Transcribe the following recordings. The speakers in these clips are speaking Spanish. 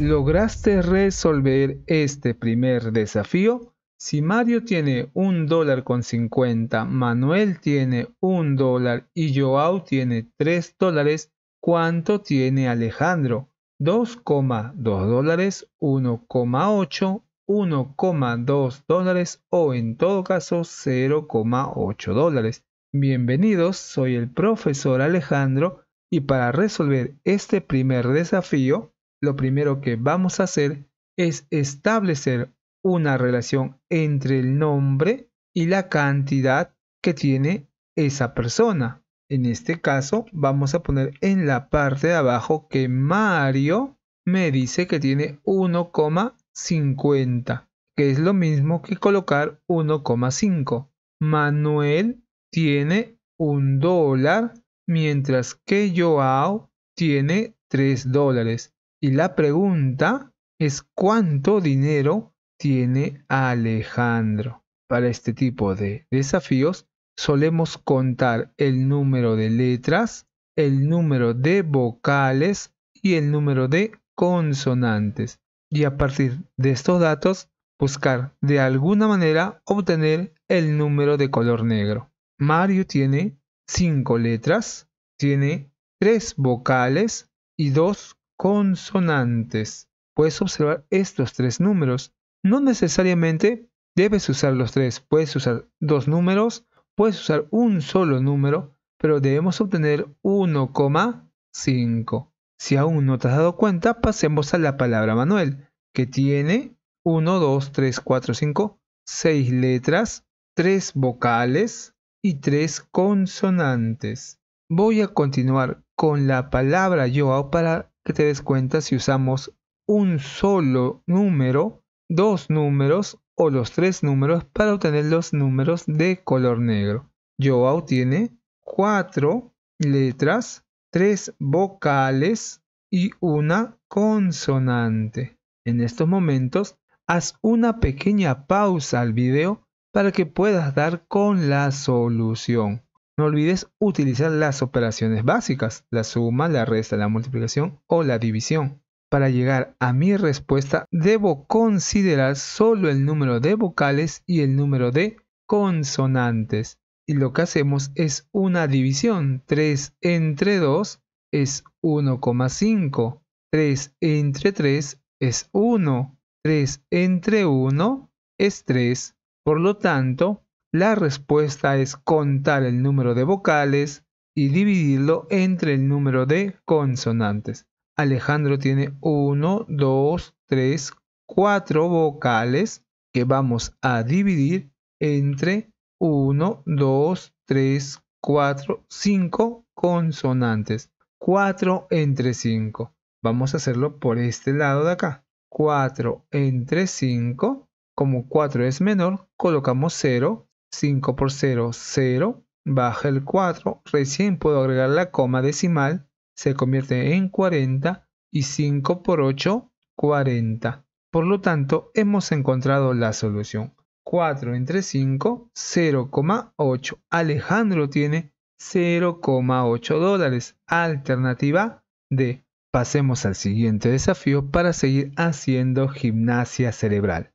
¿Lograste resolver este primer desafío? Si Mario tiene un dólar con 50, Manuel tiene un dólar y Joao tiene 3 dólares, ¿cuánto tiene Alejandro? 2,2 dólares, 1,8, 1,2 dólares o en todo caso 0,8 dólares. Bienvenidos, soy el profesor Alejandro y para resolver este primer desafío lo primero que vamos a hacer es establecer una relación entre el nombre y la cantidad que tiene esa persona. En este caso, vamos a poner en la parte de abajo que Mario me dice que tiene 1,50, que es lo mismo que colocar 1,5. Manuel tiene un dólar, mientras que Joao tiene 3 dólares. Y la pregunta es cuánto dinero tiene Alejandro. Para este tipo de desafíos solemos contar el número de letras, el número de vocales y el número de consonantes. Y a partir de estos datos, buscar de alguna manera obtener el número de color negro. Mario tiene cinco letras, tiene tres vocales y 2 consonantes. Puedes observar estos tres números. No necesariamente debes usar los tres. Puedes usar dos números, puedes usar un solo número, pero debemos obtener 1,5. Si aún no te has dado cuenta, pasemos a la palabra Manuel, que tiene 1, 2, 3, 4, 5, 6 letras, 3 vocales y 3 consonantes. Voy a continuar con la palabra Yo para que te des cuenta si usamos un solo número, dos números o los tres números para obtener los números de color negro. Joao tiene cuatro letras, tres vocales y una consonante. En estos momentos, haz una pequeña pausa al video para que puedas dar con la solución. No olvides utilizar las operaciones básicas, la suma, la resta, la multiplicación o la división. Para llegar a mi respuesta debo considerar solo el número de vocales y el número de consonantes. Y lo que hacemos es una división. 3 entre 2 es 1,5. 3 entre 3 es 1. 3 entre 1 es 3. Por lo tanto, la respuesta es contar el número de vocales y dividirlo entre el número de consonantes. Alejandro tiene 1, 2, 3, 4 vocales que vamos a dividir entre 1, 2, 3, 4, 5 consonantes. 4 entre 5. Vamos a hacerlo por este lado de acá. 4 entre 5. Como 4 es menor, colocamos 0 5 por 0, 0, baja el 4, recién puedo agregar la coma decimal, se convierte en 40 y 5 por 8, 40. Por lo tanto, hemos encontrado la solución. 4 entre 5, 0,8. Alejandro tiene 0,8 dólares. Alternativa D. Pasemos al siguiente desafío para seguir haciendo gimnasia cerebral.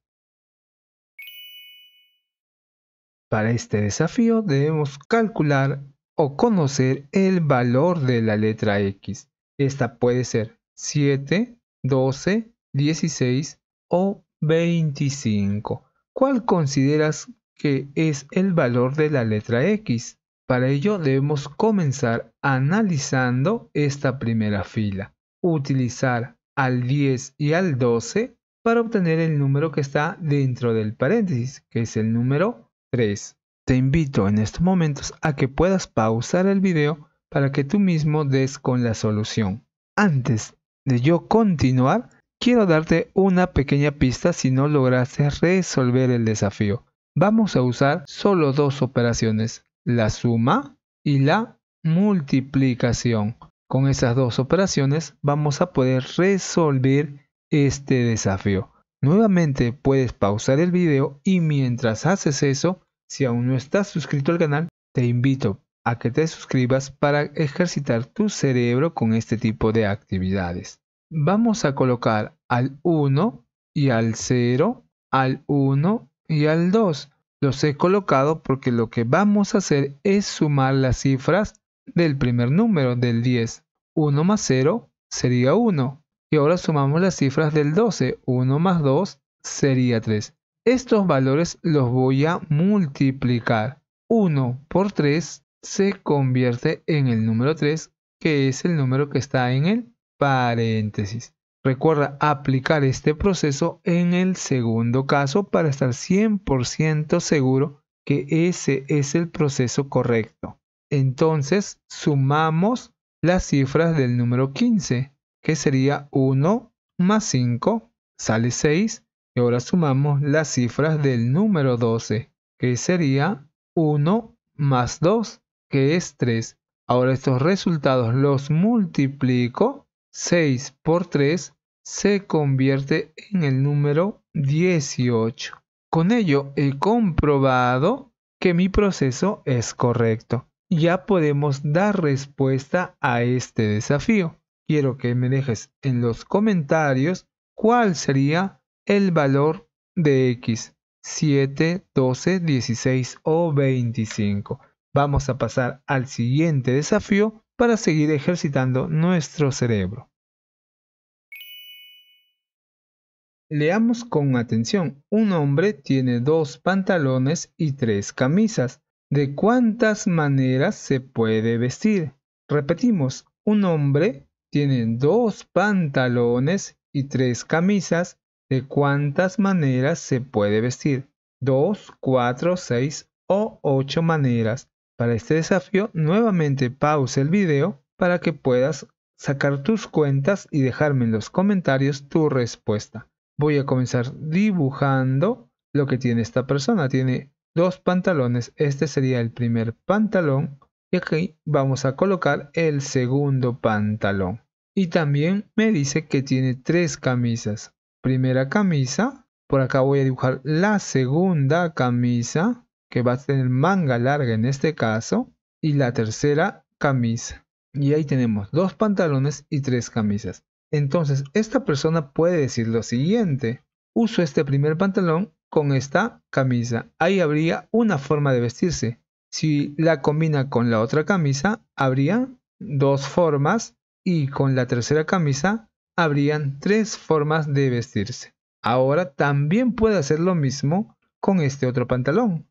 Para este desafío debemos calcular o conocer el valor de la letra X. Esta puede ser 7, 12, 16 o 25. ¿Cuál consideras que es el valor de la letra X? Para ello debemos comenzar analizando esta primera fila. Utilizar al 10 y al 12 para obtener el número que está dentro del paréntesis, que es el número 3. Te invito en estos momentos a que puedas pausar el video para que tú mismo des con la solución. Antes de yo continuar, quiero darte una pequeña pista si no lograste resolver el desafío. Vamos a usar solo dos operaciones, la suma y la multiplicación. Con esas dos operaciones vamos a poder resolver este desafío. Nuevamente puedes pausar el video y mientras haces eso, si aún no estás suscrito al canal, te invito a que te suscribas para ejercitar tu cerebro con este tipo de actividades. Vamos a colocar al 1 y al 0, al 1 y al 2. Los he colocado porque lo que vamos a hacer es sumar las cifras del primer número del 10. 1 más 0 sería 1. Y ahora sumamos las cifras del 12. 1 más 2 sería 3. Estos valores los voy a multiplicar. 1 por 3 se convierte en el número 3, que es el número que está en el paréntesis. Recuerda aplicar este proceso en el segundo caso para estar 100% seguro que ese es el proceso correcto. Entonces sumamos las cifras del número 15 que sería 1 más 5, sale 6. Y ahora sumamos las cifras del número 12, que sería 1 más 2, que es 3. Ahora estos resultados los multiplico. 6 por 3 se convierte en el número 18. Con ello he comprobado que mi proceso es correcto. Ya podemos dar respuesta a este desafío quiero que me dejes en los comentarios cuál sería el valor de X, 7, 12, 16 o 25. Vamos a pasar al siguiente desafío para seguir ejercitando nuestro cerebro. Leamos con atención. Un hombre tiene dos pantalones y tres camisas. ¿De cuántas maneras se puede vestir? Repetimos, un hombre tienen dos pantalones y tres camisas, ¿de cuántas maneras se puede vestir? Dos, cuatro, seis o ocho maneras. Para este desafío, nuevamente pausa el video para que puedas sacar tus cuentas y dejarme en los comentarios tu respuesta. Voy a comenzar dibujando lo que tiene esta persona. Tiene dos pantalones. Este sería el primer pantalón. Y aquí vamos a colocar el segundo pantalón. Y también me dice que tiene tres camisas. Primera camisa. Por acá voy a dibujar la segunda camisa. Que va a tener manga larga en este caso. Y la tercera camisa. Y ahí tenemos dos pantalones y tres camisas. Entonces esta persona puede decir lo siguiente. Uso este primer pantalón con esta camisa. Ahí habría una forma de vestirse si la combina con la otra camisa, habría dos formas y con la tercera camisa habrían tres formas de vestirse. Ahora también puede hacer lo mismo con este otro pantalón.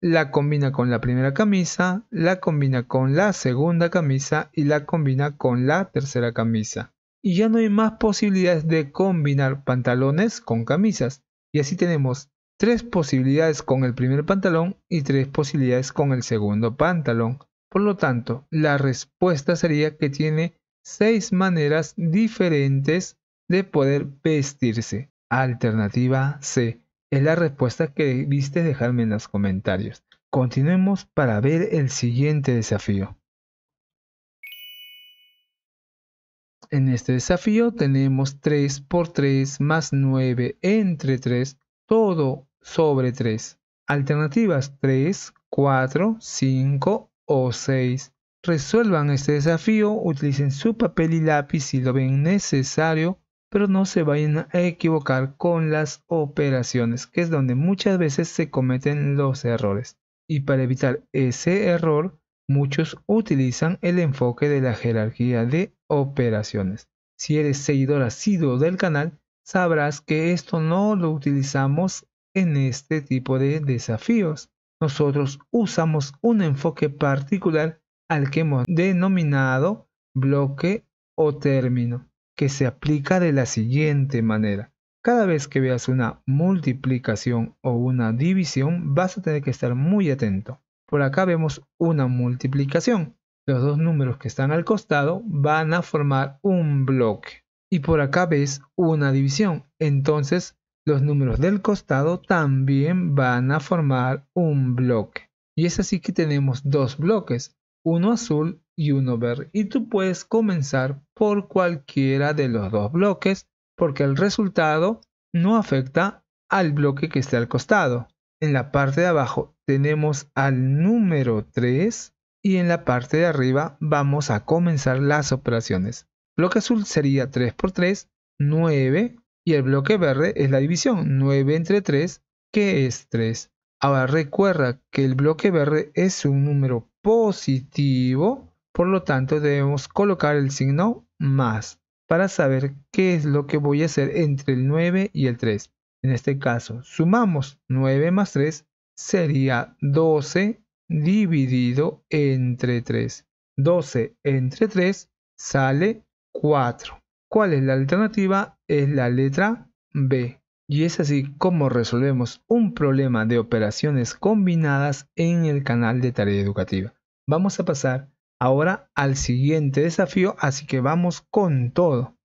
La combina con la primera camisa, la combina con la segunda camisa y la combina con la tercera camisa. Y ya no hay más posibilidades de combinar pantalones con camisas. Y así tenemos tres posibilidades con el primer pantalón y tres posibilidades con el segundo pantalón. Por lo tanto, la respuesta sería que tiene seis maneras diferentes de poder vestirse. Alternativa C es la respuesta que viste dejarme en los comentarios. Continuemos para ver el siguiente desafío. En este desafío tenemos 3 por 3 más 9 entre 3 todo sobre 3. Alternativas 3, 4, 5 o 6. Resuelvan este desafío, utilicen su papel y lápiz si lo ven necesario, pero no se vayan a equivocar con las operaciones, que es donde muchas veces se cometen los errores. Y para evitar ese error, muchos utilizan el enfoque de la jerarquía de operaciones. Si eres seguidor asiduo del canal, sabrás que esto no lo utilizamos en este tipo de desafíos. Nosotros usamos un enfoque particular al que hemos denominado bloque o término, que se aplica de la siguiente manera. Cada vez que veas una multiplicación o una división, vas a tener que estar muy atento. Por acá vemos una multiplicación. Los dos números que están al costado van a formar un bloque y por acá ves una división. Entonces los números del costado también van a formar un bloque. Y es así que tenemos dos bloques, uno azul y uno verde. Y tú puedes comenzar por cualquiera de los dos bloques porque el resultado no afecta al bloque que esté al costado. En la parte de abajo tenemos al número 3 y en la parte de arriba vamos a comenzar las operaciones bloque azul sería 3 por 3, 9, y el bloque verde es la división, 9 entre 3, que es 3. Ahora recuerda que el bloque verde es un número positivo, por lo tanto debemos colocar el signo más para saber qué es lo que voy a hacer entre el 9 y el 3. En este caso, sumamos 9 más 3 sería 12 dividido entre 3. 12 entre 3 sale 4. ¿Cuál es la alternativa? Es la letra B. Y es así como resolvemos un problema de operaciones combinadas en el canal de tarea educativa. Vamos a pasar ahora al siguiente desafío, así que vamos con todo.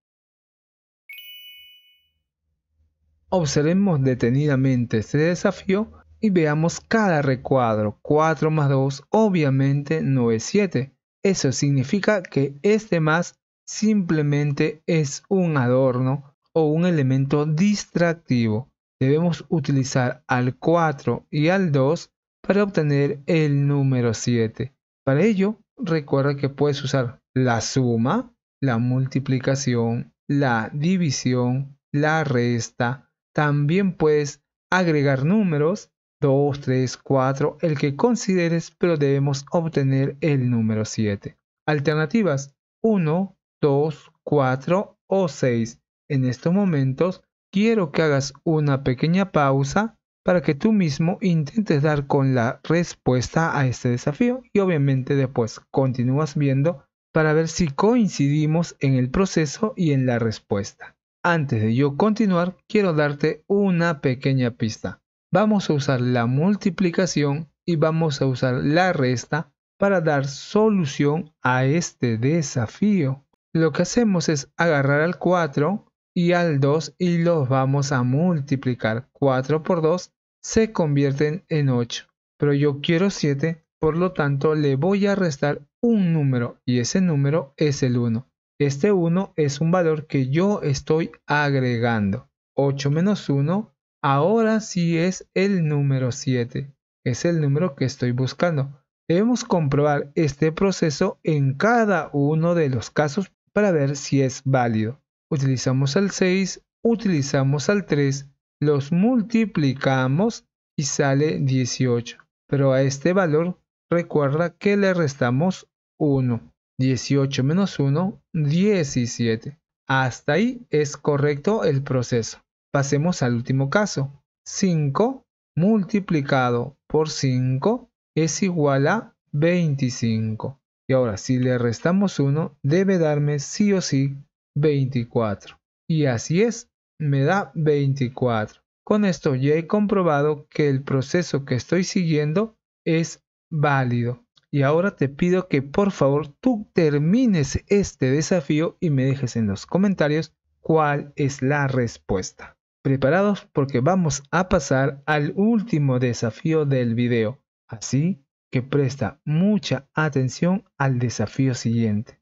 Observemos detenidamente este desafío y veamos cada recuadro. 4 más 2 obviamente no es 7. Eso significa que este más simplemente es un adorno o un elemento distractivo. Debemos utilizar al 4 y al 2 para obtener el número 7. Para ello, recuerda que puedes usar la suma, la multiplicación, la división, la resta. También puedes agregar números 2, 3, 4, el que consideres, pero debemos obtener el número 7. Alternativas 1, 2, 4 o 6. En estos momentos quiero que hagas una pequeña pausa para que tú mismo intentes dar con la respuesta a este desafío y obviamente después continúas viendo para ver si coincidimos en el proceso y en la respuesta. Antes de yo continuar, quiero darte una pequeña pista. Vamos a usar la multiplicación y vamos a usar la resta para dar solución a este desafío. Lo que hacemos es agarrar al 4 y al 2 y los vamos a multiplicar. 4 por 2 se convierten en 8. Pero yo quiero 7, por lo tanto le voy a restar un número y ese número es el 1. Este 1 es un valor que yo estoy agregando. 8 menos 1 ahora sí es el número 7. Es el número que estoy buscando. Debemos comprobar este proceso en cada uno de los casos para ver si es válido. Utilizamos al 6, utilizamos al 3, los multiplicamos y sale 18. Pero a este valor recuerda que le restamos 1. 18 menos 1, 17. Hasta ahí es correcto el proceso. Pasemos al último caso. 5 multiplicado por 5 es igual a 25. Y ahora si le restamos 1, debe darme sí o sí 24. Y así es, me da 24. Con esto ya he comprobado que el proceso que estoy siguiendo es válido. Y ahora te pido que por favor tú termines este desafío y me dejes en los comentarios cuál es la respuesta. Preparados porque vamos a pasar al último desafío del video. Así que presta mucha atención al desafío siguiente.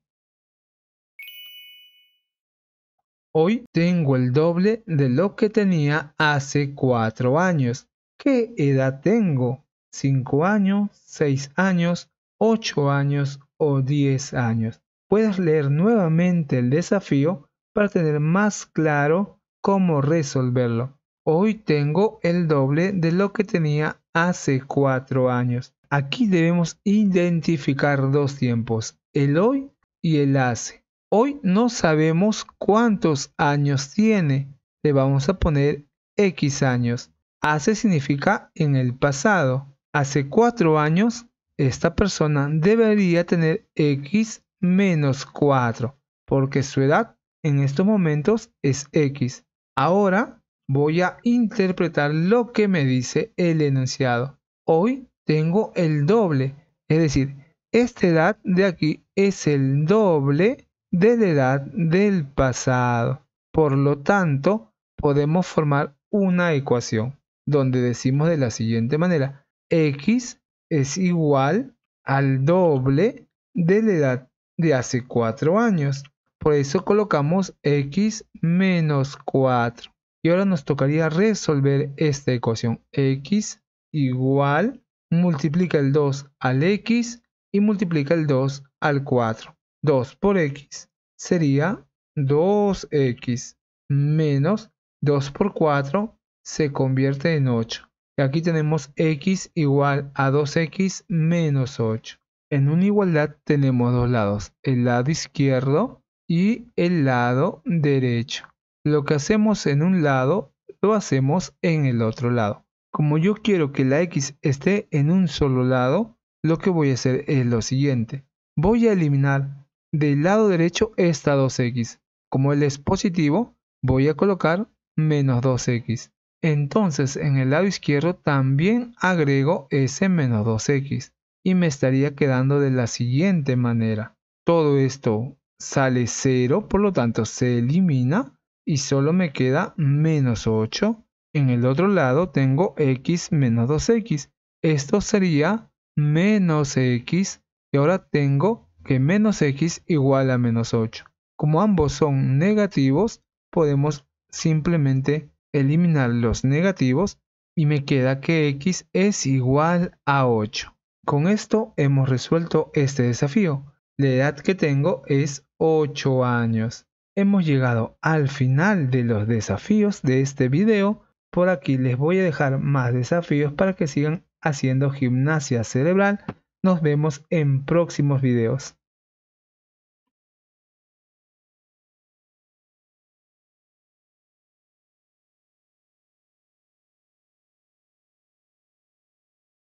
Hoy tengo el doble de lo que tenía hace cuatro años. ¿Qué edad tengo? cinco años? seis años? ocho años? ¿O diez años? Puedes leer nuevamente el desafío para tener más claro cómo resolverlo. Hoy tengo el doble de lo que tenía hace cuatro años. Aquí debemos identificar dos tiempos, el hoy y el hace. Hoy no sabemos cuántos años tiene. Le vamos a poner X años. Hace significa en el pasado. Hace cuatro años, esta persona debería tener X menos 4, porque su edad en estos momentos es X. Ahora voy a interpretar lo que me dice el enunciado. Hoy tengo el doble. Es decir, esta edad de aquí es el doble de la edad del pasado. Por lo tanto, podemos formar una ecuación donde decimos de la siguiente manera, x es igual al doble de la edad de hace 4 años. Por eso colocamos x menos 4. Y ahora nos tocaría resolver esta ecuación. x igual multiplica el 2 al x y multiplica el 2 al 4. 2 por x sería 2x menos 2 por 4 se convierte en 8. aquí tenemos x igual a 2x menos 8. En una igualdad tenemos dos lados, el lado izquierdo y el lado derecho. Lo que hacemos en un lado lo hacemos en el otro lado. Como yo quiero que la X esté en un solo lado, lo que voy a hacer es lo siguiente. Voy a eliminar del lado derecho esta 2X. Como él es positivo, voy a colocar menos 2X. Entonces en el lado izquierdo también agrego ese menos 2X. Y me estaría quedando de la siguiente manera. Todo esto sale 0, por lo tanto se elimina y solo me queda menos 8 en el otro lado tengo x menos 2x. Esto sería menos x. Y ahora tengo que menos x igual a menos 8. Como ambos son negativos, podemos simplemente eliminar los negativos y me queda que x es igual a 8. Con esto hemos resuelto este desafío. La edad que tengo es 8 años. Hemos llegado al final de los desafíos de este video por aquí les voy a dejar más desafíos para que sigan haciendo gimnasia cerebral. Nos vemos en próximos videos.